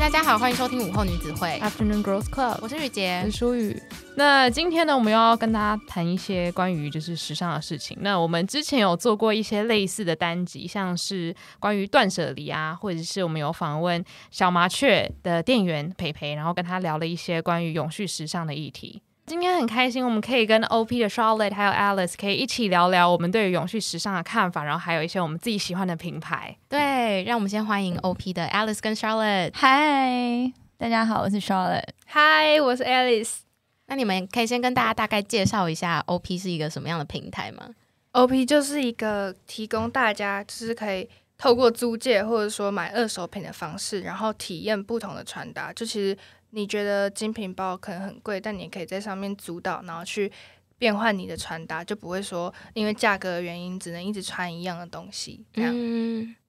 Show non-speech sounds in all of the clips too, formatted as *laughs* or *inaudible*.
大家好，欢迎收听午后女子会 Afternoon Girls Club，我是雨洁，是淑雨。那今天呢，我们要跟大家谈一些关于就是时尚的事情。那我们之前有做过一些类似的单集，像是关于断舍离啊，或者是我们有访问小麻雀的店员培培，然后跟他聊了一些关于永续时尚的议题。今天很开心，我们可以跟 OP 的 Charlotte 还有 Alice 可以一起聊聊我们对于永续时尚的看法，然后还有一些我们自己喜欢的品牌。对，让我们先欢迎 OP 的 Alice 跟 Charlotte。嗨，大家好，我是 Charlotte。嗨，我是 Alice。那你们可以先跟大家大概介绍一下 OP 是一个什么样的平台吗？OP 就是一个提供大家就是可以透过租借或者说买二手品的方式，然后体验不同的穿搭。就其实。你觉得精品包可能很贵，但你可以在上面主导，然后去变换你的穿搭，就不会说因为价格的原因只能一直穿一样的东西。这样，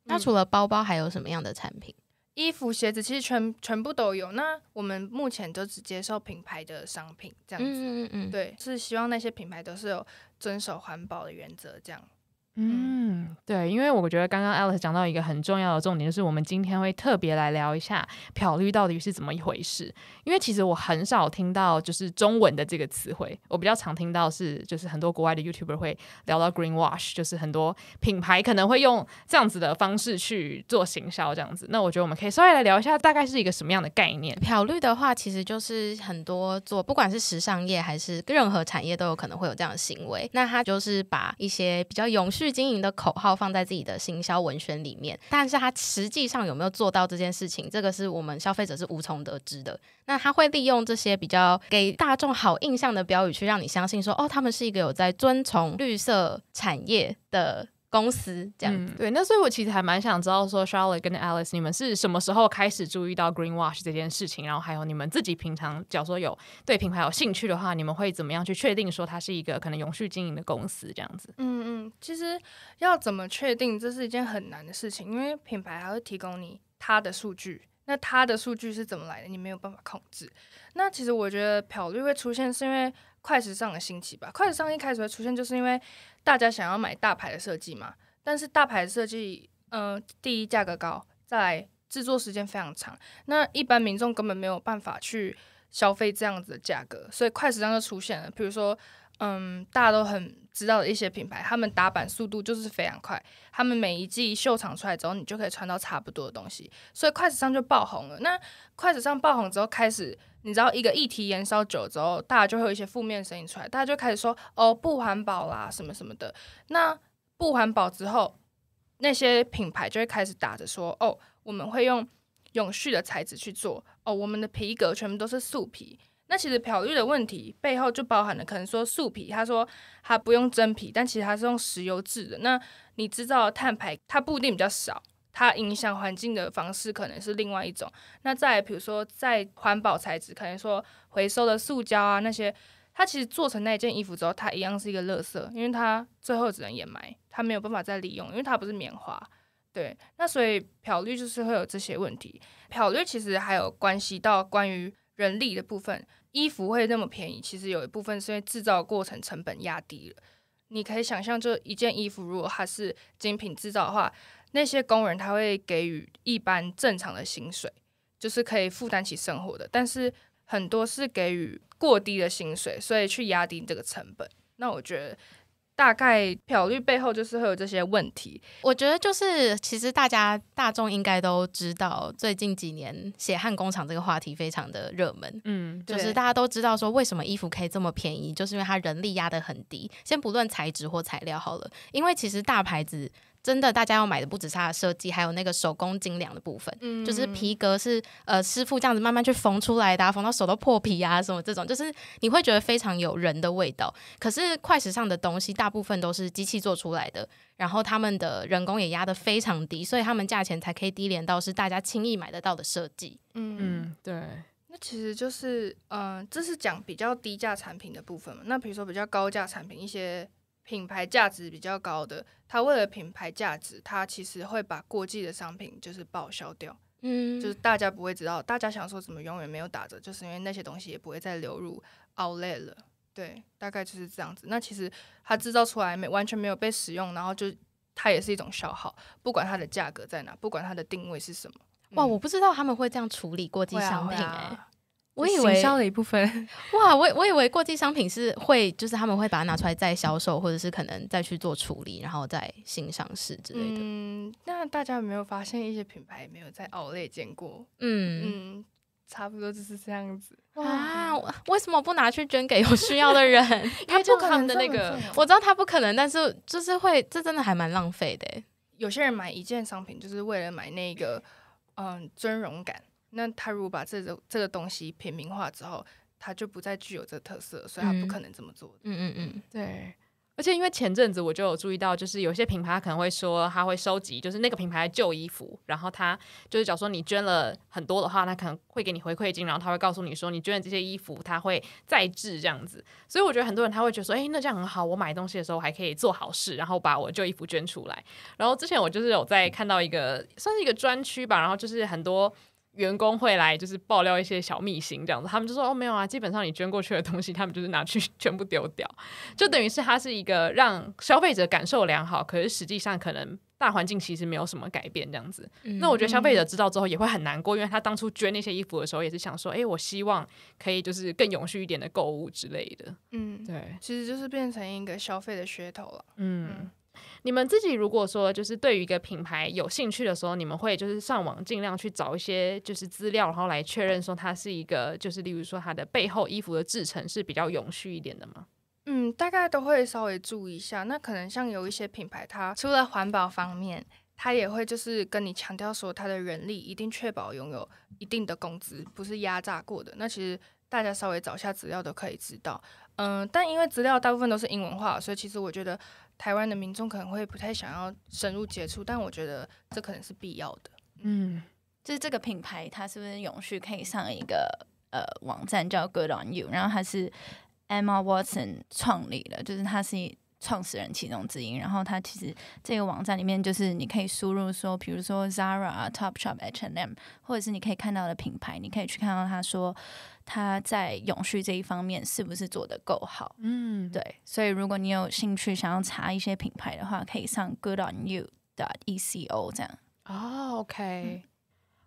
那除了包包还有什么样的产品？衣服、鞋子其实全全部都有。那我们目前就只接受品牌的商品，这样子。对，是希望那些品牌都是有遵守环保的原则，这样。嗯，对，因为我觉得刚刚 Alice 讲到一个很重要的重点，就是我们今天会特别来聊一下漂绿到底是怎么一回事。因为其实我很少听到就是中文的这个词汇，我比较常听到是就是很多国外的 YouTuber 会聊到 greenwash，就是很多品牌可能会用这样子的方式去做行销，这样子。那我觉得我们可以稍微来聊一下，大概是一个什么样的概念。漂绿的话，其实就是很多做不管是时尚业还是任何产业都有可能会有这样的行为。那它就是把一些比较永续经营的口号放在自己的行销文宣里面，但是他实际上有没有做到这件事情，这个是我们消费者是无从得知的。那他会利用这些比较给大众好印象的标语，去让你相信说，哦，他们是一个有在遵从绿色产业的。公司这样对，那所以我其实还蛮想知道说，Charlotte 跟 Alice，你们是什么时候开始注意到 Greenwash 这件事情？然后还有你们自己平常，假如说有对品牌有兴趣的话，你们会怎么样去确定说它是一个可能永续经营的公司这样子？嗯嗯，其实要怎么确定，这是一件很难的事情，因为品牌还会提供你它的数据，那它的数据是怎么来的，你没有办法控制。那其实我觉得，漂绿会出现是因为。快时尚的兴起吧，快时尚一开始会出现，就是因为大家想要买大牌的设计嘛。但是大牌的设计，呃，第一价格高，再来制作时间非常长，那一般民众根本没有办法去消费这样子的价格，所以快时尚就出现了。比如说。嗯，大家都很知道的一些品牌，他们打版速度就是非常快，他们每一季秀场出来之后，你就可以穿到差不多的东西，所以筷子上就爆红了。那筷子上爆红之后，开始你知道一个议题燃烧久之后，大家就会有一些负面声音出来，大家就开始说哦不环保啦什么什么的。那不环保之后，那些品牌就会开始打着说哦我们会用永续的材质去做，哦我们的皮革全部都是素皮。那其实漂绿的问题背后就包含了可能说树皮，他说他不用真皮，但其实他是用石油制的。那你知道碳排，它不一定比较少，它影响环境的方式可能是另外一种。那再比如说，在环保材质，可能说回收的塑胶啊那些，它其实做成那件衣服之后，它一样是一个垃圾，因为它最后只能掩埋，它没有办法再利用，因为它不是棉花。对，那所以漂绿就是会有这些问题。漂绿其实还有关系到关于。人力的部分，衣服会那么便宜，其实有一部分是因为制造过程成本压低了。你可以想象，就一件衣服，如果它是精品制造的话，那些工人他会给予一般正常的薪水，就是可以负担起生活的。但是很多是给予过低的薪水，所以去压低这个成本。那我觉得。大概漂绿背后就是会有这些问题。我觉得就是，其实大家大众应该都知道，最近几年血汗工厂这个话题非常的热门。嗯，就是大家都知道说，为什么衣服可以这么便宜，就是因为它人力压得很低。先不论材质或材料好了，因为其实大牌子。真的，大家要买的不止它的设计，还有那个手工精良的部分，就是皮革是呃师傅这样子慢慢去缝出来的，缝到手都破皮啊，什么这种，就是你会觉得非常有人的味道。可是快时尚的东西大部分都是机器做出来的，然后他们的人工也压得非常低，所以他们价钱才可以低廉到是大家轻易买得到的设计。嗯，对。那其实就是，呃，这是讲比较低价产品的部分嘛。那比如说比较高价产品一些。品牌价值比较高的，他为了品牌价值，他其实会把过季的商品就是报销掉，嗯，就是大家不会知道，大家想说怎么永远没有打折，就是因为那些东西也不会再流入 outlet 了，对，大概就是这样子。那其实它制造出来没完全没有被使用，然后就它也是一种消耗，不管它的价格在哪，不管它的定位是什么，哇，我不知道他们会这样处理过季商品哎。我以为销的一部分 *laughs* 哇，我我以为过季商品是会，就是他们会把它拿出来再销售，或者是可能再去做处理，然后再新上市之类的。嗯，那大家有没有发现一些品牌没有在奥莱见过？嗯嗯，差不多就是这样子。哇，为什么不拿去捐给有需要的人？*laughs* 他不可能的那个，我知道他不可能，但是就是会，这真的还蛮浪费的。有些人买一件商品就是为了买那个嗯尊荣感。那他如果把这种这个东西平民化之后，他就不再具有这个特色，所以他不可能这么做。嗯嗯嗯，对。而且因为前阵子我就有注意到，就是有些品牌可能会说他会收集，就是那个品牌旧衣服，然后他就是假如说你捐了很多的话，他可能会给你回馈金，然后他会告诉你说你捐的这些衣服他会再制这样子。所以我觉得很多人他会觉得说，哎，那这样很好，我买东西的时候还可以做好事，然后把我旧衣服捐出来。然后之前我就是有在看到一个算是一个专区吧，然后就是很多。员工会来就是爆料一些小秘辛这样子，他们就说哦没有啊，基本上你捐过去的东西，他们就是拿去全部丢掉，*laughs* 就等于是它是一个让消费者感受良好，可是实际上可能大环境其实没有什么改变这样子。那我觉得消费者知道之后也会很难过，因为他当初捐那些衣服的时候也是想说，哎，我希望可以就是更永续一点的购物之类的。嗯，对，其实就是变成一个消费的噱头了。嗯。你们自己如果说就是对于一个品牌有兴趣的时候，你们会就是上网尽量去找一些就是资料，然后来确认说它是一个就是例如说它的背后衣服的制成是比较永续一点的吗？嗯，大概都会稍微注意一下。那可能像有一些品牌，它除了环保方面，它也会就是跟你强调说，它的人力一定确保拥有一定的工资，不是压榨过的。那其实大家稍微找一下资料都可以知道。嗯，但因为资料大部分都是英文化，所以其实我觉得台湾的民众可能会不太想要深入接触，但我觉得这可能是必要的。嗯，就是这个品牌，它是不是永续可以上一个呃网站叫 Good on You，然后它是 Emma Watson 创立的，就是它是。创始人其中之一，然后他其实这个网站里面就是你可以输入说，比如说 Zara 啊、Topshop、H&M，或者是你可以看到的品牌，你可以去看到他说他在永续这一方面是不是做的够好。嗯，对，所以如果你有兴趣想要查一些品牌的话，可以上 GoodOnYou. 的 ECO 这样。哦，OK。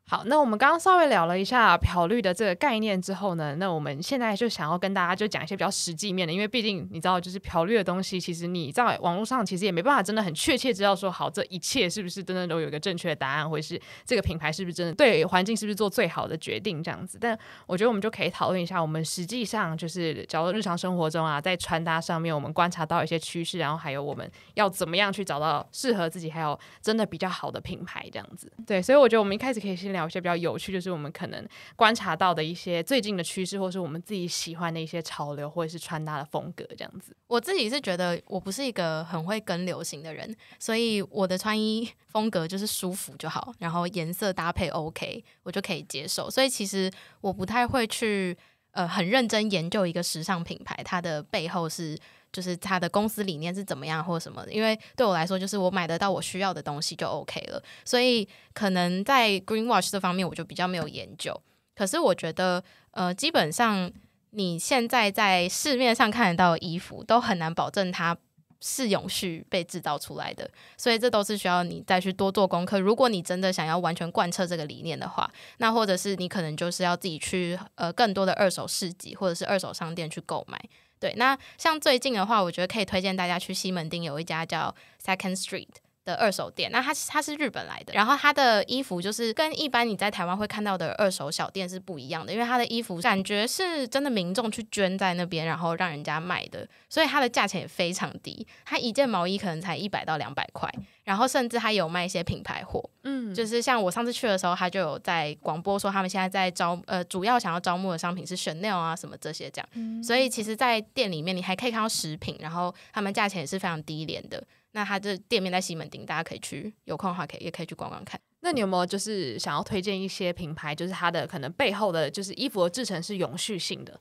好，那我们刚刚稍微聊了一下漂绿的这个概念之后呢，那我们现在就想要跟大家就讲一些比较实际面的，因为毕竟你知道，就是漂绿的东西，其实你在网络上其实也没办法真的很确切知道说，好，这一切是不是真的都有一个正确的答案，或是这个品牌是不是真的对环境是不是做最好的决定这样子。但我觉得我们就可以讨论一下，我们实际上就是，假如日常生活中啊，在穿搭上面，我们观察到一些趋势，然后还有我们要怎么样去找到适合自己还有真的比较好的品牌这样子。对，所以我觉得我们一开始可以先。聊一些比较有趣，就是我们可能观察到的一些最近的趋势，或是我们自己喜欢的一些潮流，或者是穿搭的风格这样子。我自己是觉得，我不是一个很会跟流行的人，所以我的穿衣风格就是舒服就好，然后颜色搭配 OK，我就可以接受。所以其实我不太会去呃很认真研究一个时尚品牌，它的背后是。就是他的公司理念是怎么样或者什么，因为对我来说，就是我买得到我需要的东西就 OK 了。所以可能在 g r e e n w a t c h 这方面，我就比较没有研究。可是我觉得，呃，基本上你现在在市面上看得到的衣服，都很难保证它是永续被制造出来的。所以这都是需要你再去多做功课。如果你真的想要完全贯彻这个理念的话，那或者是你可能就是要自己去呃更多的二手市集或者是二手商店去购买。对，那像最近的话，我觉得可以推荐大家去西门町有一家叫 Second Street 的二手店。那它它是日本来的，然后它的衣服就是跟一般你在台湾会看到的二手小店是不一样的，因为它的衣服感觉是真的民众去捐在那边，然后让人家卖的，所以它的价钱也非常低。它一件毛衣可能才一百到两百块，然后甚至还有卖一些品牌货。嗯，就是像我上次去的时候，他就有在广播说他们现在在招，呃，主要想要招募的商品是 Chanel 啊什么这些这样。嗯，所以其实，在店里面你还可以看到食品，然后他们价钱也是非常低廉的。那他这店面在西门町，大家可以去有空的话可以也可以去逛逛看。那你有没有就是想要推荐一些品牌，就是它的可能背后的，就是衣服的制成是永续性的？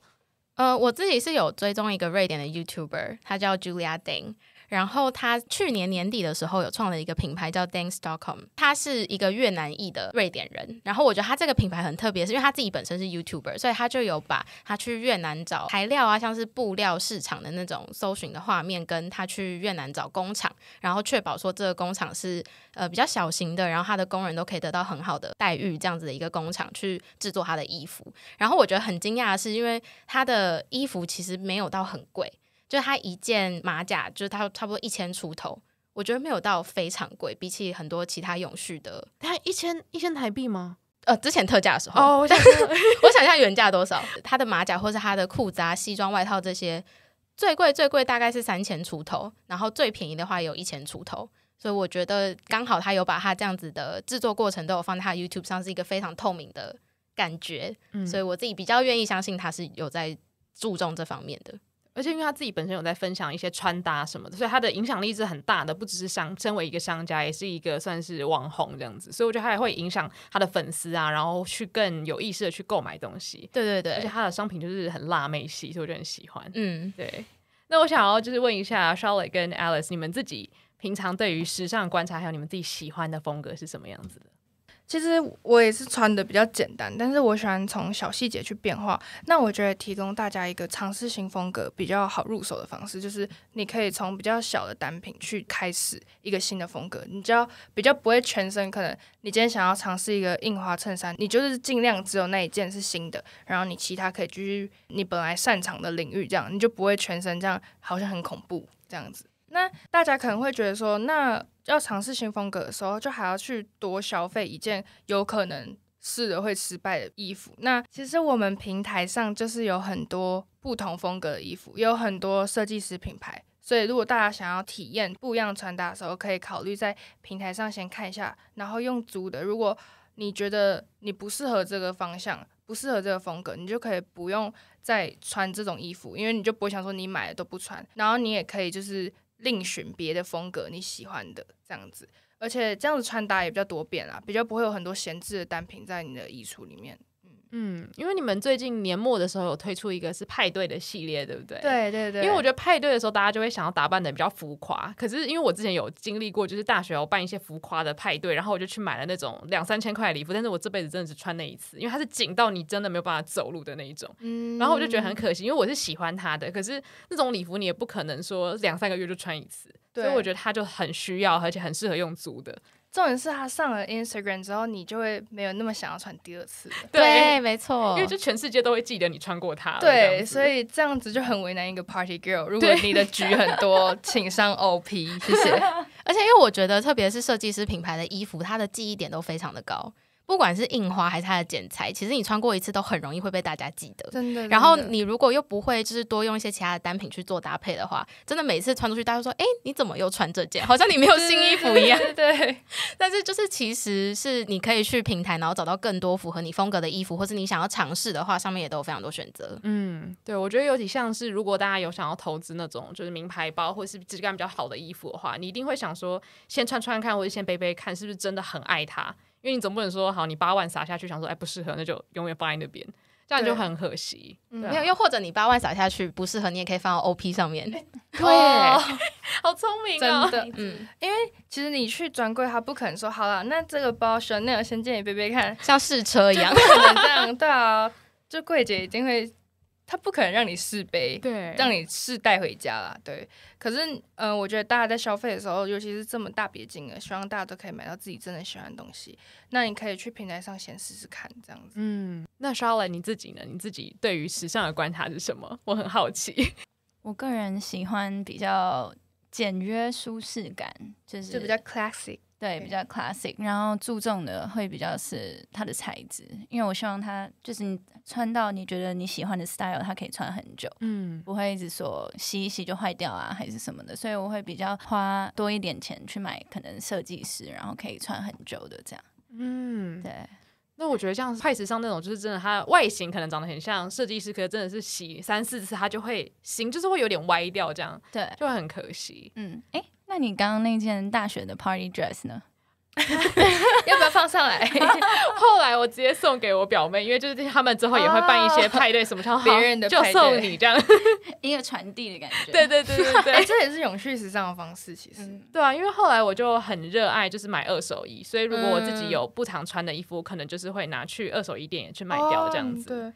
呃，我自己是有追踪一个瑞典的 YouTuber，他叫 Julia Deng。然后他去年年底的时候有创了一个品牌叫 Dance Stockholm，他是一个越南裔的瑞典人。然后我觉得他这个品牌很特别，是因为他自己本身是 YouTuber，所以他就有把他去越南找材料啊，像是布料市场的那种搜寻的画面，跟他去越南找工厂，然后确保说这个工厂是呃比较小型的，然后他的工人都可以得到很好的待遇，这样子的一个工厂去制作他的衣服。然后我觉得很惊讶的是，因为他的衣服其实没有到很贵。就他一件马甲，就是他差不多一千出头，我觉得没有到非常贵。比起很多其他永续的，他一千一千台币吗？呃，之前特价的时候哦，我想我想一下原价多少？他的马甲或是他的裤啊、西装外套这些最贵最贵大概是三千出头，然后最便宜的话有一千出头。所以我觉得刚好他有把他这样子的制作过程都有放他 YouTube 上，是一个非常透明的感觉。所以我自己比较愿意相信他是有在注重这方面的。而且因为他自己本身有在分享一些穿搭什么的，所以他的影响力是很大的。不只是商，身为一个商家，也是一个算是网红这样子。所以我觉得他也会影响他的粉丝啊，然后去更有意识的去购买东西。对对对，而且他的商品就是很辣妹系，所以我就很喜欢。嗯，对。那我想要就是问一下 s h a o t e 跟 Alice，你们自己平常对于时尚观察还有你们自己喜欢的风格是什么样子的？其实我也是穿的比较简单，但是我喜欢从小细节去变化。那我觉得提供大家一个尝试新风格比较好入手的方式，就是你可以从比较小的单品去开始一个新的风格。你要比较不会全身，可能你今天想要尝试一个印花衬衫，你就是尽量只有那一件是新的，然后你其他可以继续你本来擅长的领域，这样你就不会全身这样好像很恐怖这样子。那大家可能会觉得说，那要尝试新风格的时候，就还要去多消费一件有可能试了会失败的衣服。那其实我们平台上就是有很多不同风格的衣服，有很多设计师品牌，所以如果大家想要体验不一样穿搭的时候，可以考虑在平台上先看一下，然后用租的。如果你觉得你不适合这个方向，不适合这个风格，你就可以不用再穿这种衣服，因为你就不会想说你买了都不穿，然后你也可以就是。另寻别的风格你喜欢的这样子，而且这样子穿搭也比较多变啦，比较不会有很多闲置的单品在你的衣橱里面。嗯，因为你们最近年末的时候有推出一个是派对的系列，对不对？对对对。因为我觉得派对的时候，大家就会想要打扮的比较浮夸。可是因为我之前有经历过，就是大学我办一些浮夸的派对，然后我就去买了那种两三千块的礼服，但是我这辈子真的只穿那一次，因为它是紧到你真的没有办法走路的那一种。嗯。然后我就觉得很可惜，因为我是喜欢它的，可是那种礼服你也不可能说两三个月就穿一次，所以我觉得它就很需要，而且很适合用租的。重点是，他上了 Instagram 之后，你就会没有那么想要穿第二次。对，没错，因为就全世界都会记得你穿过它。对，所以这样子就很为难一个 Party Girl。如果你的局很多，请上 OP *laughs* 谢谢。而且，因为我觉得，特别是设计师品牌的衣服，它的记忆点都非常的高。不管是印花还是它的剪裁，其实你穿过一次都很容易会被大家记得。真的。然后你如果又不会就是多用一些其他的单品去做搭配的话，真的每次穿出去大家说：“哎，你怎么又穿这件？好像你没有新衣服一样。”对。*laughs* 但是就是其实是你可以去平台然后找到更多符合你风格的衣服，或是你想要尝试的话，上面也都有非常多选择。嗯，对，我觉得有点像是如果大家有想要投资那种就是名牌包或是质感比较好的衣服的话，你一定会想说先穿穿看或者先背背看，是不是真的很爱它。因为你总不能说好，你八万撒下去，想说哎不适合，那就永远放在那边，这样就很可惜。没有，又或者你八万撒下去不适合，你也可以放到 OP 上面。*laughs* 哇，*laughs* 好聪明啊！真的，嗯，因为其实你去专柜，他不可能说好了，那这个包选那个，先借你背背看，像试车一样，不能这样。对啊，就柜姐一定会。他不可能让你试背，对，让你试带回家啦，对。可是，嗯，我觉得大家在消费的时候，尤其是这么大笔金额，希望大家都可以买到自己真的喜欢的东西。那你可以去平台上先试试看，这样子。嗯。那 s h a r l e 你自己呢？你自己对于时尚的观察是什么？我很好奇。*laughs* 我个人喜欢比较简约、舒适感，就是就比较 classic。对，比较 classic，然后注重的会比较是它的材质，因为我希望它就是你穿到你觉得你喜欢的 style，它可以穿很久，嗯，不会一直说洗一洗就坏掉啊，还是什么的，所以我会比较花多一点钱去买可能设计师，然后可以穿很久的这样，嗯，对。那我觉得像样快时尚那种，就是真的，它外形可能长得很像设计师，可是真的是洗三四次它就会型，就是会有点歪掉这样，对，就很可惜，嗯，哎。那你刚刚那件大学的 party dress 呢？*laughs* 要不要放上来？*laughs* 后来我直接送给我表妹，因为就是他们之后也会办一些派对什么，*laughs* 别人的就送你这样，一个传递的感觉。对对对对对，这也是永续时尚的方式。其实，对啊，因为后来我就很热爱就是买二手衣，所以如果我自己有不常穿的衣服，可能就是会拿去二手衣店也去卖掉这样子。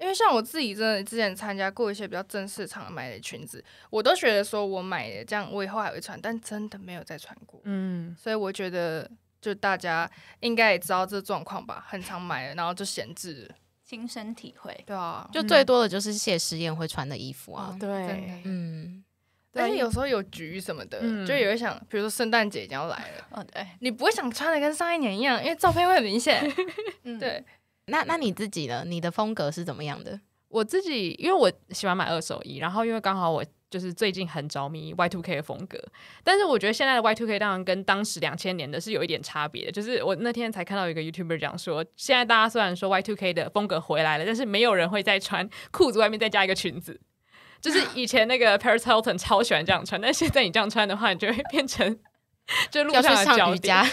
因为像我自己真的之前参加过一些比较正式场合买的裙子，我都觉得说我买的这样我以后还会穿，但真的没有再穿过。嗯，所以我觉得就大家应该也知道这状况吧，很常买，然后就闲置。亲身体会。对啊，就最多的就是谢师宴会穿的衣服啊。对，嗯，而且有时候有局什么的，就也会想，比如说圣诞节已经要来了，对，你不会想穿的跟上一年一样，因为照片会很明显。*laughs* 对。那那你自己呢？你的风格是怎么样的？我自己因为我喜欢买二手衣，然后因为刚好我就是最近很着迷 Y two K 的风格，但是我觉得现在的 Y two K 当然跟当时两千年的是有一点差别的。就是我那天才看到一个 YouTuber 讲说，现在大家虽然说 Y two K 的风格回来了，但是没有人会再穿裤子外面再加一个裙子，就是以前那个 Paris Hilton 超喜欢这样穿，但现在你这样穿的话，你就会变成 *laughs* 就路上上瑜伽，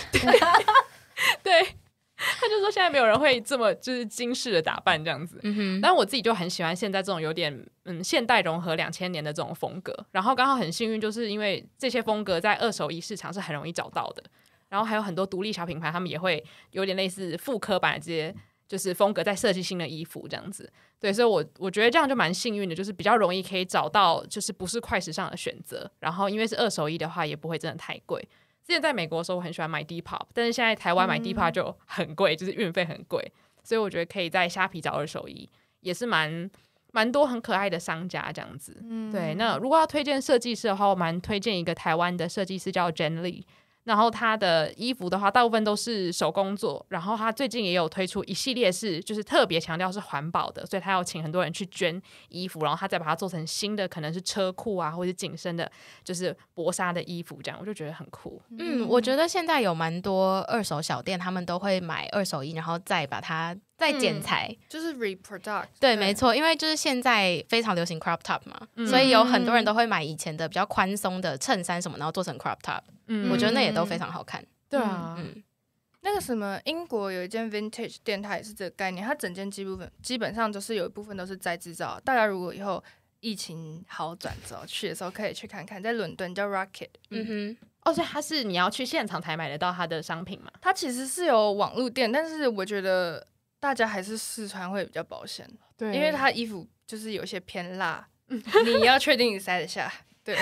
*laughs* 对。*laughs* 他就说现在没有人会这么就是精致的打扮这样子，嗯哼。但我自己就很喜欢现在这种有点嗯现代融合两千年的这种风格。然后刚好很幸运就是因为这些风格在二手衣市场是很容易找到的。然后还有很多独立小品牌，他们也会有点类似复刻版这些就是风格在设计新的衣服这样子。对，所以，我我觉得这样就蛮幸运的，就是比较容易可以找到就是不是快时尚的选择。然后因为是二手衣的话，也不会真的太贵。之前在美国的时候，我很喜欢买 o 泡，但是现在台湾买 o 泡就很贵，就是运费很贵，所以我觉得可以在虾皮找二手衣，也是蛮蛮多很可爱的商家这样子。对，那如果要推荐设计师的话，我蛮推荐一个台湾的设计师叫珍 y 然后他的衣服的话，大部分都是手工做。然后他最近也有推出一系列是，就是特别强调是环保的，所以他要请很多人去捐衣服，然后他再把它做成新的，可能是车库啊，或者是紧身的，就是薄纱的衣服这样。我就觉得很酷。嗯，我觉得现在有蛮多二手小店，他们都会买二手衣，然后再把它再剪裁，就是 r e p r o d u c t 对，没错，因为就是现在非常流行 crop top 嘛，所以有很多人都会买以前的比较宽松的衬衫什么，然后做成 crop top。嗯，我觉得那也都非常好看。对啊，那个什么，英国有一间 vintage 店，它也是这个概念，它整件基本基本上都是有一部分都是再制造。大家如果以后疫情好转之后去的时候，可以去看看，在伦敦叫 Rocket。嗯哼，而且它是你要去现场才买得到它的商品嘛。它其实是有网络店，但是我觉得大家还是试穿会比较保险。对，因为它衣服就是有些偏辣，*laughs* 你要确定你塞得下。对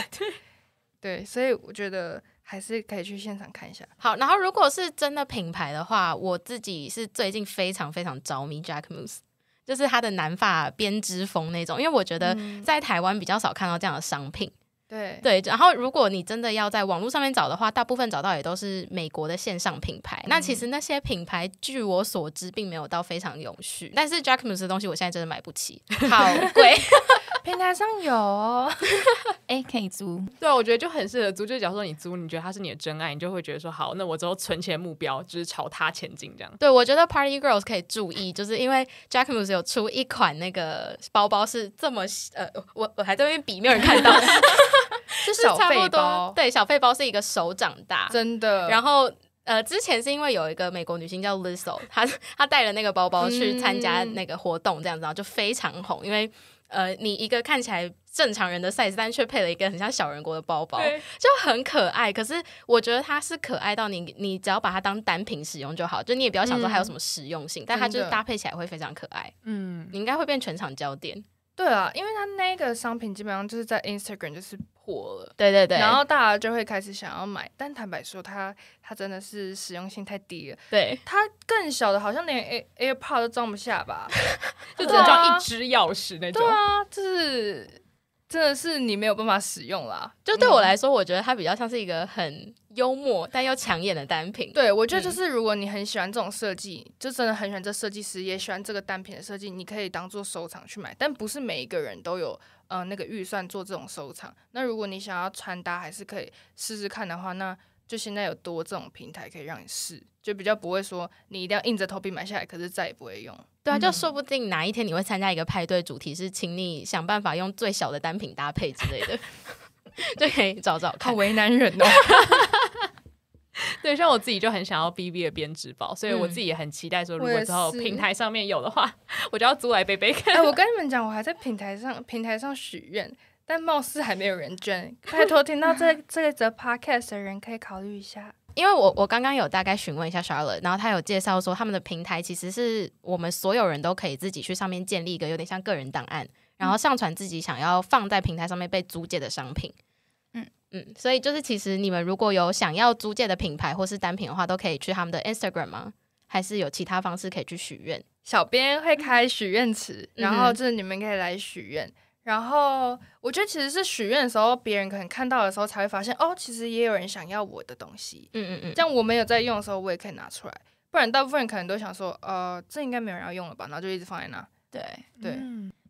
*laughs* 对，所以我觉得。还是可以去现场看一下。好，然后如果是真的品牌的话，我自己是最近非常非常着迷 Jack m o o s e 就是它的男发编织风那种，因为我觉得在台湾比较少看到这样的商品。对对，然后如果你真的要在网络上面找的话，大部分找到也都是美国的线上品牌。那其实那些品牌，据我所知，并没有到非常有序。但是 Jack Muse 的东西，我现在真的买不起，好贵。*laughs* 平台上有，哎，*laughs* 可以租。对，我觉得就很适合租。就是假如说你租，你觉得他是你的真爱，你就会觉得说，好，那我之后存钱目标就是朝他前进这样。对，我觉得 Party Girls 可以注意，就是因为 j a c k m o s 有出一款那个包包是这么，呃，我我还在那边比，没有人看到，*laughs* 是小费包。对，小费包是一个手掌大，真的。然后，呃，之前是因为有一个美国女星叫 Lizzo，她她带了那个包包去参加那个活动，这样子，然后就非常红，因为。呃，你一个看起来正常人的 size，但却配了一个很像小人国的包包，就很可爱。可是我觉得它是可爱到你，你只要把它当单品使用就好，就你也不要想说还有什么实用性，但它就是搭配起来会非常可爱。嗯，你应该会变全场焦点。对啊，因为它那个商品基本上就是在 Instagram 就是火了，对对对，然后大家就会开始想要买，但坦白说，它它真的是实用性太低了，对，它更小的，好像连 Air AirPod 都装不下吧，*laughs* 就只能装一只钥匙那种，对啊，就是。真的是你没有办法使用啦。就对我来说，我觉得它比较像是一个很幽默但又抢眼的单品。对我觉得就是，如果你很喜欢这种设计，就真的很喜欢这设计师，也喜欢这个单品的设计，你可以当做收藏去买。但不是每一个人都有呃那个预算做这种收藏。那如果你想要穿搭，还是可以试试看的话，那。就现在有多这种平台可以让你试，就比较不会说你一定要硬着头皮买下来，可是再也不会用。对啊，就说不定哪一天你会参加一个派对，主题是请你想办法用最小的单品搭配之类的，*laughs* 就可以找找看。好为难人哦。*laughs* 对，像我自己就很想要 B B 的编织包，所以我自己也很期待说，如果之后平台上面有的话，*laughs* 我就要租来背背看。我跟你们讲，我还在平台上平台上许愿。但貌似还没有人捐，拜托听到这这一则 podcast 的人可以考虑一下。因为我我刚刚有大概询问一下 Charlotte，然后他有介绍说他们的平台其实是我们所有人都可以自己去上面建立一个有点像个人档案，然后上传自己想要放在平台上面被租借的商品。嗯嗯，所以就是其实你们如果有想要租借的品牌或是单品的话，都可以去他们的 Instagram 吗？还是有其他方式可以去许愿？小编会开许愿池，然后就是你们可以来许愿。然后我觉得其实是许愿的时候，别人可能看到的时候才会发现，哦，其实也有人想要我的东西。嗯嗯嗯，像我没有在用的时候，我也可以拿出来，不然大部分人可能都想说，呃，这应该没有人要用了吧，然后就一直放在那。对对，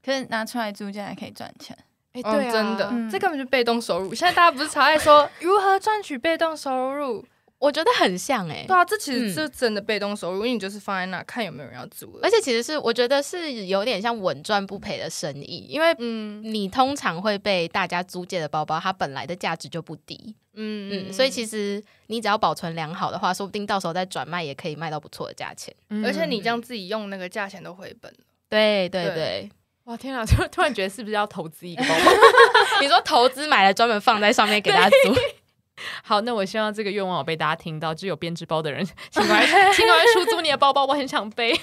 可是拿出来租借，还可以赚钱。哎，真的，这根本就被动收入。现在大家不是常爱说如何赚取被动收入？我觉得很像哎，对啊，这其实是真的被动收入，因为你就是放在那看有没有人要租。而且其实是我觉得是有点像稳赚不赔的生意，因为嗯，你通常会被大家租借的包包，它本来的价值就不低，嗯嗯，所以其实你只要保存良好的话，说不定到时候再转卖也可以卖到不错的价钱。而且你这样自己用那个价钱都回本了，对对对。哇天啊，就突然觉得是不是要投资一个？*laughs* 你说投资买来专门放在上面给他租？*laughs* *laughs* 好，那我希望这个愿望被大家听到，就有编织包的人，请来，请来出租你的包包，我很想背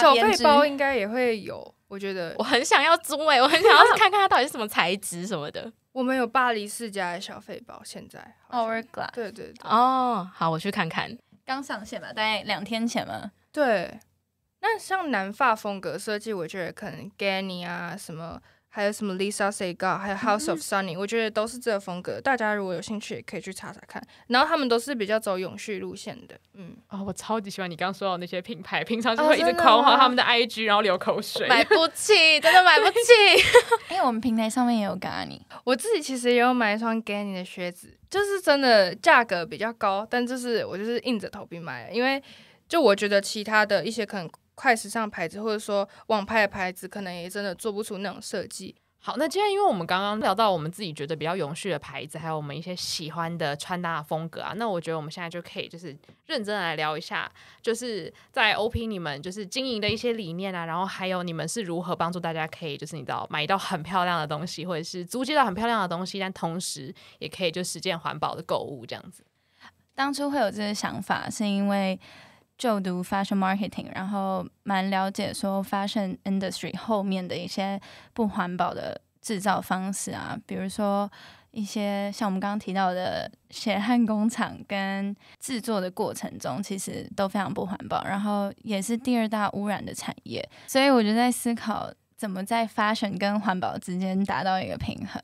小 *laughs* 背包，应该也会有。我觉得我很想要租哎，我很想要 *laughs* 看看它到底是什么材质什么的。我们有巴黎世家的小费包，现在。Oh 对对对。哦，好，我去看看。刚上线吧，大概两天前嘛。对。那像男发风格设计，我觉得可能 Ganni 啊什么。还有什么 Lisa Say Go，还有 House of Sunny，我觉得都是这个风格。大家如果有兴趣，也可以去查查看。然后他们都是比较走永续路线的。嗯，啊，我超级喜欢你刚说到那些品牌，平常就会一直狂刷他们的 IG，然后流口水。买不 *laughs* 起，真的买不起。*laughs* 因为我们平台上面也有 Ganni，我自己其实也有买一双 Ganni 的靴子，就是真的价格比较高，但就是我就是硬着头皮买了，因为就我觉得其他的一些可能。快时尚牌子或者说网拍的牌子，可能也真的做不出那种设计。好，那既然因为我们刚刚聊到我们自己觉得比较永续的牌子，还有我们一些喜欢的穿搭的风格啊，那我觉得我们现在就可以就是认真来聊一下，就是在 OP 你们就是经营的一些理念啊，然后还有你们是如何帮助大家可以就是你知道买到很漂亮的东西，或者是租借到很漂亮的东西，但同时也可以就实践环保的购物这样子。当初会有这个想法是因为。就读 fashion marketing，然后蛮了解说 fashion industry 后面的一些不环保的制造方式啊，比如说一些像我们刚刚提到的血汗工厂跟制作的过程中，其实都非常不环保，然后也是第二大污染的产业。所以我就在思考怎么在 fashion 跟环保之间达到一个平衡，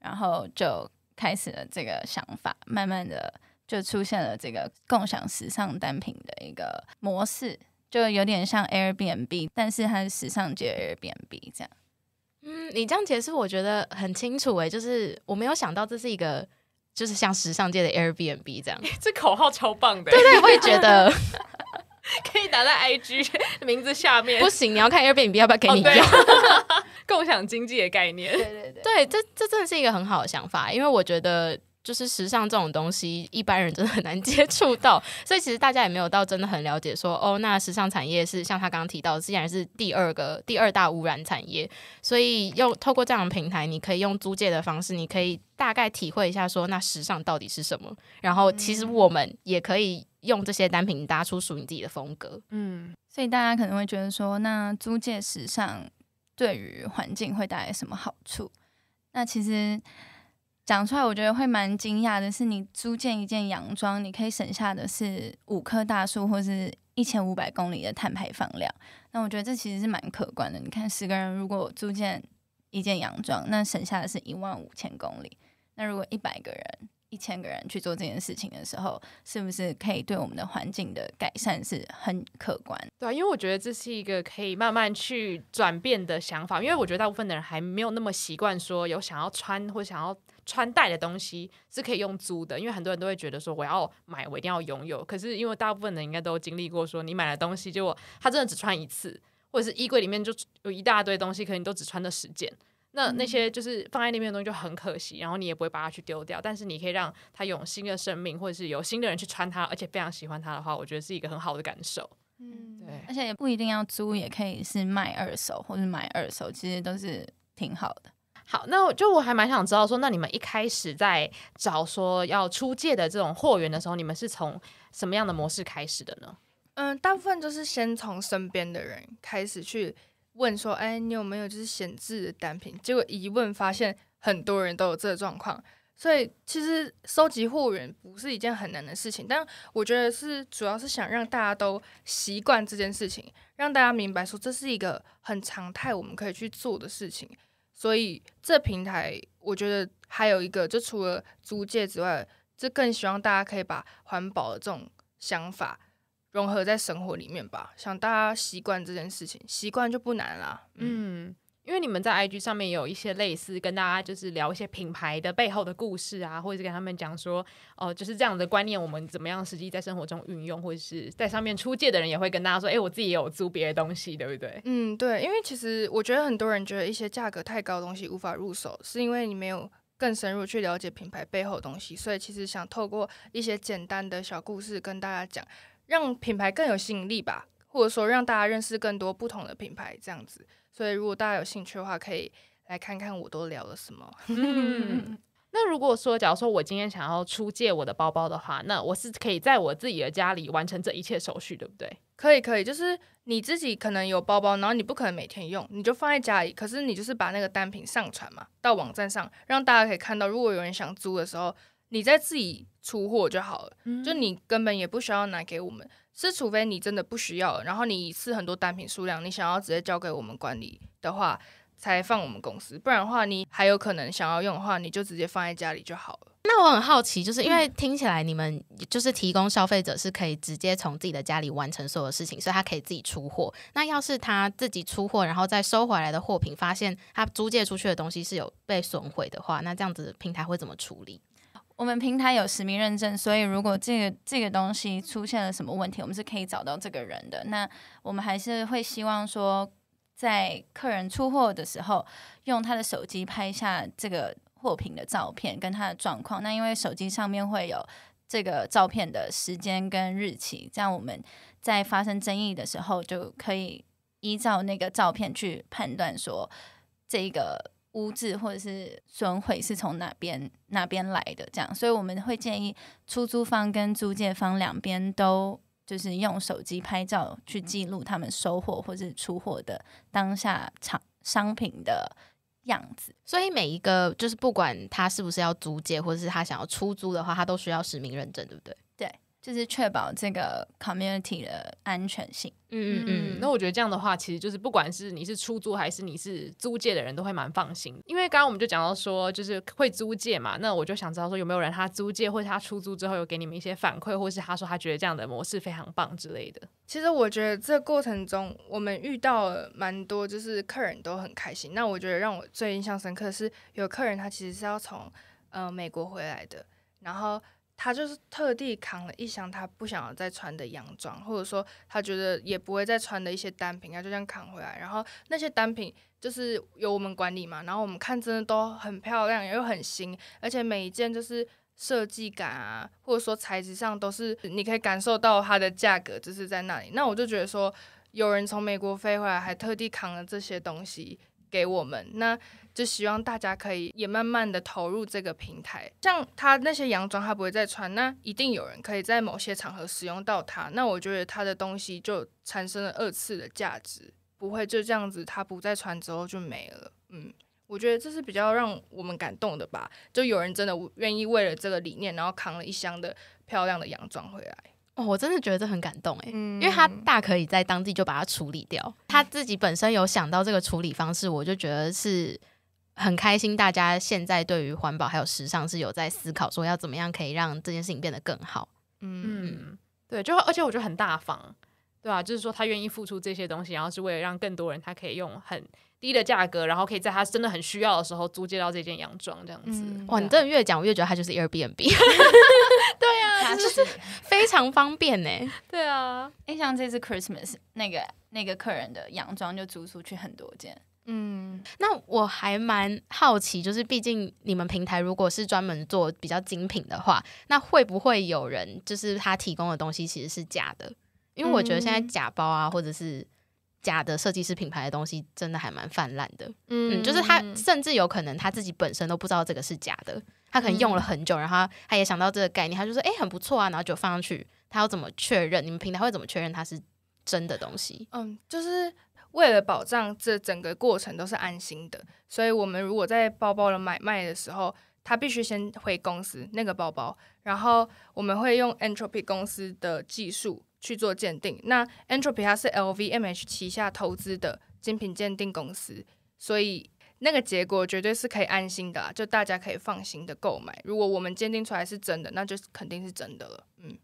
然后就开始了这个想法，慢慢的。就出现了这个共享时尚单品的一个模式，就有点像 Airbnb，但是它是时尚界 Airbnb 这样。嗯，你这样解释我觉得很清楚诶，就是我没有想到这是一个，就是像时尚界的 Airbnb 这样。*laughs* 这口号超棒的，对对，我也觉得。*laughs* 可以打在 IG 名字下面。不行，你要看 Airbnb 要不要给你用？*laughs* 共享经济的概念，对对对，对，这这真的是一个很好的想法，因为我觉得。就是时尚这种东西，一般人真的很难 *laughs* 接触到，所以其实大家也没有到真的很了解。说哦，那时尚产业是像他刚刚提到，既然是第二个第二大污染产业。所以用透过这样的平台，你可以用租借的方式，你可以大概体会一下说，那时尚到底是什么。然后其实我们也可以用这些单品搭出属于自己的风格。嗯，所以大家可能会觉得说，那租借时尚对于环境会带来什么好处？那其实。讲出来，我觉得会蛮惊讶的。是，你租借一件洋装，你可以省下的，是五棵大树，或是一千五百公里的碳排放量。那我觉得这其实是蛮可观的。你看，十个人如果租借一件洋装，那省下的是一万五千公里。那如果一百个人、一千个人去做这件事情的时候，是不是可以对我们的环境的改善是很可观？对啊，因为我觉得这是一个可以慢慢去转变的想法。因为我觉得大部分的人还没有那么习惯说有想要穿或想要。穿戴的东西是可以用租的，因为很多人都会觉得说我要买，我一定要拥有。可是因为大部分人应该都经历过，说你买了东西，结果它真的只穿一次，或者是衣柜里面就有一大堆东西，可能你都只穿了十件。那那些就是放在那边的东西就很可惜，然后你也不会把它去丢掉。但是你可以让它有新的生命，或者是有新的人去穿它，而且非常喜欢它的话，我觉得是一个很好的感受。嗯，对，而且也不一定要租，也可以是卖二手或者买二手，其实都是挺好的。好，那就我还蛮想知道，说那你们一开始在找说要出借的这种货源的时候，你们是从什么样的模式开始的呢？嗯，大部分就是先从身边的人开始去问，说，哎，你有没有就是闲置单品？结果一问发现，很多人都有这个状况，所以其实收集货源不是一件很难的事情。但我觉得是主要是想让大家都习惯这件事情，让大家明白说这是一个很常态，我们可以去做的事情。所以这平台，我觉得还有一个，就除了租借之外，这更希望大家可以把环保的这种想法融合在生活里面吧。想大家习惯这件事情，习惯就不难啦。嗯。因为你们在 IG 上面有一些类似跟大家就是聊一些品牌的背后的故事啊，或者是跟他们讲说哦，就是这样的观念，我们怎么样实际在生活中运用，或者是在上面出借的人也会跟大家说，哎，我自己也有租别的东西，对不对？嗯，对，因为其实我觉得很多人觉得一些价格太高东西无法入手，是因为你没有更深入去了解品牌背后的东西，所以其实想透过一些简单的小故事跟大家讲，让品牌更有吸引力吧，或者说让大家认识更多不同的品牌，这样子。所以，如果大家有兴趣的话，可以来看看我都聊了什么。*laughs* 那如果说，假如说我今天想要出借我的包包的话，那我是可以在我自己的家里完成这一切手续，对不对？可以，可以，就是你自己可能有包包，然后你不可能每天用，你就放在家里。可是你就是把那个单品上传嘛，到网站上，让大家可以看到。如果有人想租的时候，你再自己出货就好了，就你根本也不需要拿给我们。是，除非你真的不需要，然后你是很多单品数量，你想要直接交给我们管理的话，才放我们公司。不然的话，你还有可能想要用的话，你就直接放在家里就好了。那我很好奇，就是因为听起来你们就是提供消费者是可以直接从自己的家里完成所有事情，所以他可以自己出货。那要是他自己出货，然后再收回来的货品，发现他租借出去的东西是有被损毁的话，那这样子平台会怎么处理？我们平台有实名认证，所以如果这个这个东西出现了什么问题，我们是可以找到这个人的。那我们还是会希望说，在客人出货的时候，用他的手机拍下这个货品的照片跟他的状况。那因为手机上面会有这个照片的时间跟日期，这样我们在发生争议的时候就可以依照那个照片去判断说这个。污渍或者是损毁是从哪边哪边来的？这样，所以我们会建议出租方跟租借方两边都就是用手机拍照去记录他们收货或是出货的当下厂商品的样子。所以每一个就是不管他是不是要租借或者是他想要出租的话，他都需要实名认证，对不对？就是确保这个 community 的安全性。嗯嗯嗯。那我觉得这样的话，其实就是不管是你是出租还是你是租借的人，都会蛮放心。因为刚刚我们就讲到说，就是会租借嘛。那我就想知道说，有没有人他租借或是他出租之后，有给你们一些反馈，或是他说他觉得这样的模式非常棒之类的。其实我觉得这过程中，我们遇到蛮多，就是客人都很开心。那我觉得让我最印象深刻是，有客人他其实是要从呃美国回来的，然后。他就是特地扛了一箱他不想要再穿的洋装，或者说他觉得也不会再穿的一些单品，他就这样扛回来。然后那些单品就是由我们管理嘛，然后我们看真的都很漂亮，又很新，而且每一件就是设计感啊，或者说材质上都是你可以感受到它的价格就是在那里。那我就觉得说，有人从美国飞回来还特地扛了这些东西。给我们，那就希望大家可以也慢慢的投入这个平台。像他那些洋装，他不会再穿，那一定有人可以在某些场合使用到它。那我觉得他的东西就产生了二次的价值，不会就这样子，他不再穿之后就没了。嗯，我觉得这是比较让我们感动的吧。就有人真的愿意为了这个理念，然后扛了一箱的漂亮的洋装回来。哦，我真的觉得这很感动哎，因为他大可以在当地就把它处理掉，他自己本身有想到这个处理方式，我就觉得是很开心。大家现在对于环保还有时尚是有在思考，说要怎么样可以让这件事情变得更好。嗯，对，就而且我觉得很大方，对啊，就是说他愿意付出这些东西，然后是为了让更多人他可以用很低的价格，然后可以在他真的很需要的时候租借到这件洋装这样子。哇，你真的越讲我越觉得他就是 Airbnb，*laughs* *laughs* 对。就是 *laughs* 非常方便呢，*laughs* 对啊，哎，像这次 Christmas 那个那个客人的洋装就租出去很多件，嗯，那我还蛮好奇，就是毕竟你们平台如果是专门做比较精品的话，那会不会有人就是他提供的东西其实是假的？因为我觉得现在假包啊，或者是。假的设计师品牌的东西真的还蛮泛滥的，嗯，就是他甚至有可能他自己本身都不知道这个是假的，他可能用了很久，然后他也想到这个概念，他就说哎很不错啊，然后就放上去。他要怎么确认？你们平台会怎么确认它是真的东西？嗯，就是为了保障这整个过程都是安心的，所以我们如果在包包的买卖的时候，他必须先回公司那个包包，然后我们会用 Entropy 公司的技术。去做鉴定，那 a n t o p y a 是 LVMH 旗下投资的精品鉴定公司，所以那个结果绝对是可以安心的，就大家可以放心的购买。如果我们鉴定出来是真的，那就肯定是真的了。嗯，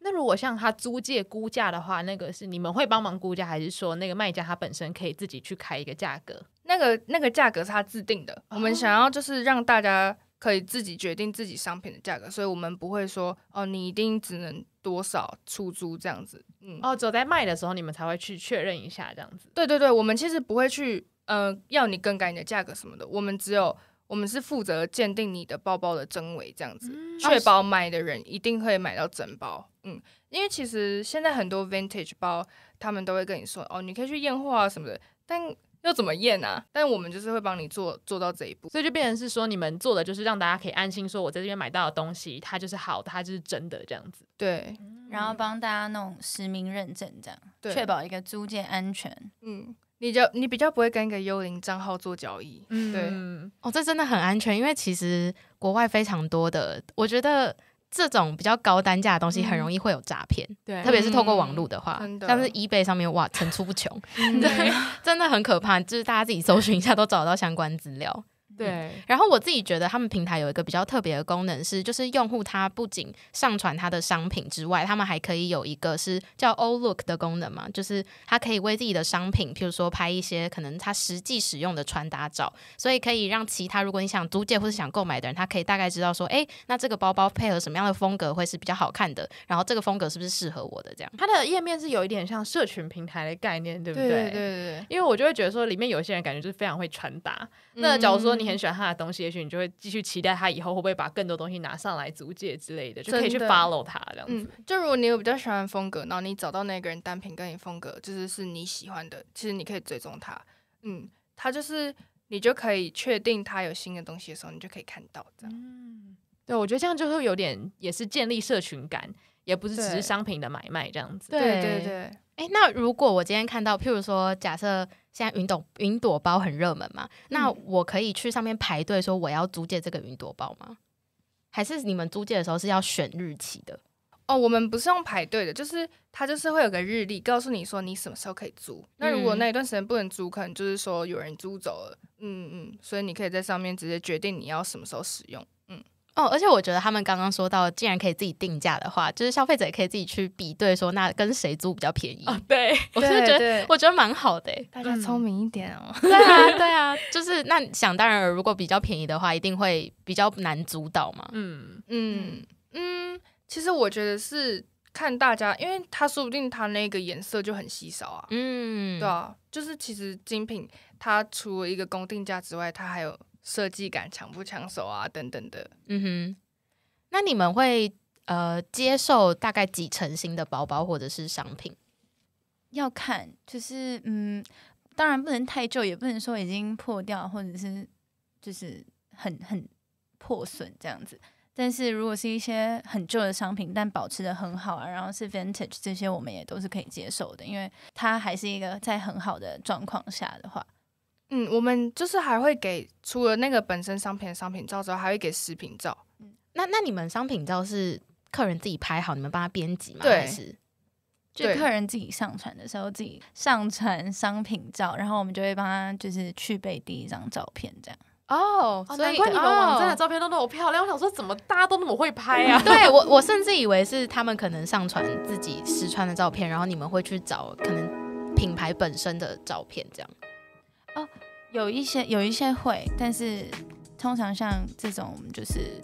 那如果像他租借估价的话，那个是你们会帮忙估价，还是说那个卖家他本身可以自己去开一个价格？那个那个价格是他自定的。我们想要就是让大家可以自己决定自己商品的价格，所以我们不会说哦，你一定只能。多少出租这样子，嗯，哦，只有在卖的时候你们才会去确认一下这样子。对对对，我们其实不会去，呃，要你更改你的价格什么的，我们只有我们是负责鉴定你的包包的真伪这样子，确保买的人一定会买到整包。嗯，因为其实现在很多 vintage 包，他们都会跟你说，哦，你可以去验货啊什么的，但。要怎么验啊？但我们就是会帮你做做到这一步，所以就变成是说你们做的就是让大家可以安心，说我在这边买到的东西，它就是好，它就是真的这样子。对，然后帮大家弄实名认证，这样确保一个租借安全。嗯，你就你比较不会跟一个幽灵账号做交易。嗯，对。哦，这真的很安全，因为其实国外非常多的，我觉得。这种比较高单价的东西，很容易会有诈骗，对，特别是透过网络的话，但是 eBay 上面哇，层出不穷，*laughs* 对，真的很可怕，就是大家自己搜寻一下，都找到相关资料。对，然后我自己觉得他们平台有一个比较特别的功能是，就是用户他不仅上传他的商品之外，他们还可以有一个是叫 O Look 的功能嘛，就是他可以为自己的商品，譬如说拍一些可能他实际使用的穿搭照，所以可以让其他如果你想租借或是想购买的人，他可以大概知道说，哎，那这个包包配合什么样的风格会是比较好看的，然后这个风格是不是适合我的这样。它的页面是有一点像社群平台的概念，对不对？对对对。因为我就会觉得说，里面有些人感觉就是非常会穿搭。那假如说你。很喜欢他的东西，也许你就会继续期待他以后会不会把更多东西拿上来租借之类的，就可以去 follow 他这样子。就如果你有比较喜欢风格，然后你找到那个人单品跟你风格就是是你喜欢的，其实你可以追踪他，嗯，他就是你就可以确定他有新的东西的时候，你就可以看到这样。嗯，对我觉得这样就会有点也是建立社群感，也不是只是商品的买卖这样子。对对对。哎，那如果我今天看到，譬如说，假设。现在云朵云朵包很热门嘛？那我可以去上面排队说我要租借这个云朵包吗？还是你们租借的时候是要选日期的？哦，我们不是用排队的，就是它就是会有个日历告诉你说你什么时候可以租。那如果那一段时间不能租，可能就是说有人租走了。嗯嗯，所以你可以在上面直接决定你要什么时候使用。哦，而且我觉得他们刚刚说到，既然可以自己定价的话，就是消费者也可以自己去比对，说那跟谁租比较便宜啊？对，*laughs* 我是觉得我觉得蛮好的，大家聪明一点哦。对啊，*laughs* 对啊，就是那想当然，如果比较便宜的话，一定会比较难租到嘛。嗯嗯嗯，其实我觉得是看大家，因为他说不定他那个颜色就很稀少啊。嗯，对啊，就是其实精品，它除了一个公定价之外，它还有。设计感强不抢手啊？等等的，嗯哼。那你们会呃接受大概几成新的包包或者是商品？要看，就是嗯，当然不能太旧，也不能说已经破掉或者是就是很很破损这样子。但是如果是一些很旧的商品，但保持的很好啊，然后是 vintage 这些，我们也都是可以接受的，因为它还是一个在很好的状况下的话。嗯，我们就是还会给除了那个本身商品商品照之外，还会给食品照。那那你们商品照是客人自己拍好，你们帮他编辑吗？还是就客人自己上传的时候自己上传商品照，然后我们就会帮他就是去备第一张照片这样。哦，难怪你们网站的照片都那么漂亮。我想说，怎么大家都那么会拍啊？对 *laughs* 我，我甚至以为是他们可能上传自己试穿的照片，然后你们会去找可能品牌本身的照片这样。哦，有一些有一些会，但是通常像这种就是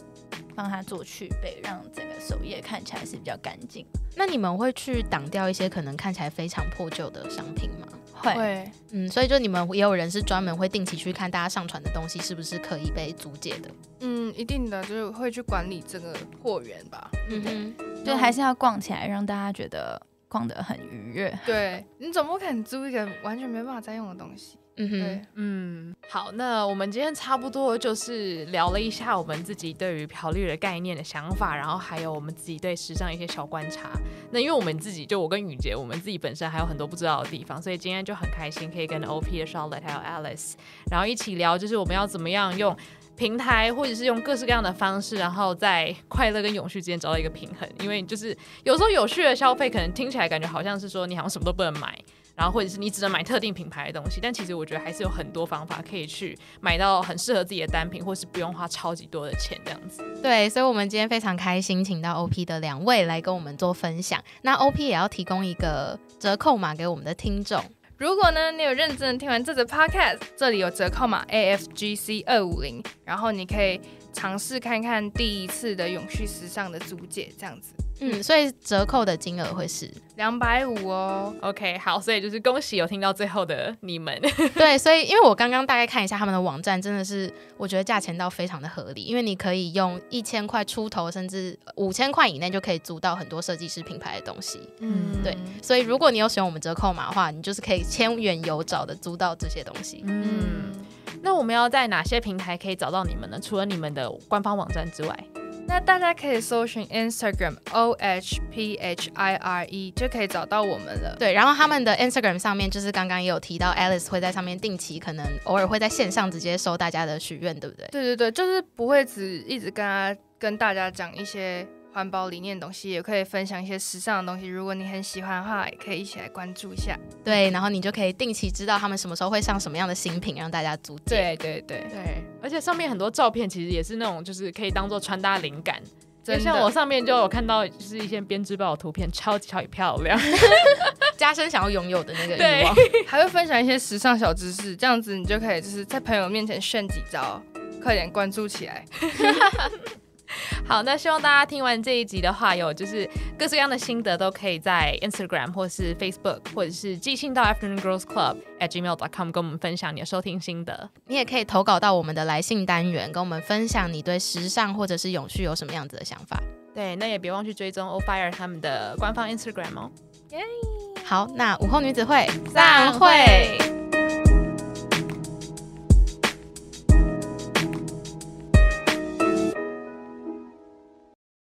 帮他做去背，让整个首页看起来是比较干净。那你们会去挡掉一些可能看起来非常破旧的商品吗？会，嗯，所以就你们也有人是专门会定期去看大家上传的东西是不是可以被租借的。嗯，一定的，就是会去管理这个货源吧。嗯哼，就还是要逛起来，让大家觉得逛的很愉悦。对你总不可能租一个完全没办法再用的东西。嗯哼，嗯，好，那我们今天差不多就是聊了一下我们自己对于漂绿的概念的想法，然后还有我们自己对时尚一些小观察。那因为我们自己，就我跟雨杰，我们自己本身还有很多不知道的地方，所以今天就很开心可以跟 OP 的 Charlotte 还有 Alice，然后一起聊，就是我们要怎么样用平台或者是用各式各样的方式，然后在快乐跟永续之间找到一个平衡。因为就是有时候有序的消费，可能听起来感觉好像是说你好像什么都不能买。然后，或者是你只能买特定品牌的东西，但其实我觉得还是有很多方法可以去买到很适合自己的单品，或是不用花超级多的钱这样子。对，所以我们今天非常开心，请到 OP 的两位来跟我们做分享。那 OP 也要提供一个折扣码给我们的听众，如果呢你有认真听完这则 Podcast，这里有折扣码 AFGC 二五零，然后你可以。尝试看看第一次的永续时尚的租借这样子，嗯，所以折扣的金额会是两百五哦。OK，好，所以就是恭喜有听到最后的你们。*laughs* *laughs* 对，所以因为我刚刚大概看一下他们的网站，真的是我觉得价钱到非常的合理，因为你可以用一千块出头，甚至五千块以内就可以租到很多设计师品牌的东西。嗯，对，所以如果你有使用我们折扣码的话，你就是可以千元有找的租到这些东西。嗯。那我们要在哪些平台可以找到你们呢？除了你们的官方网站之外，那大家可以搜寻 Instagram O H P H I R E 就可以找到我们了。对，然后他们的 Instagram 上面就是刚刚也有提到，Alice 会在上面定期，可能偶尔会在线上直接收大家的许愿，对不对？对对对，就是不会只一直跟他跟大家讲一些。环保理念的东西也可以分享一些时尚的东西，如果你很喜欢的话，也可以一起来关注一下。对，然后你就可以定期知道他们什么时候会上什么样的新品，让大家足对对对对。而且上面很多照片其实也是那种，就是可以当做穿搭灵感。就像我上面就有看到，就是一些编织包的图片，超级超级漂亮，加 *laughs* 深想要拥有的那个欲望。对，*laughs* 还会分享一些时尚小知识，这样子你就可以就是在朋友面前炫几招。快点关注起来！*laughs* *laughs* 好，那希望大家听完这一集的话，有就是各式各样的心得，都可以在 Instagram 或是 Facebook 或者是寄信到 a f t e r n o o n Girls Club at gmail dot com，跟我们分享你的收听心得。你也可以投稿到我们的来信单元，跟我们分享你对时尚或者是永续有什么样子的想法。对，那也别忘去追踪 O Fire 他们的官方 Instagram 哦。耶，好，那午后女子会散会。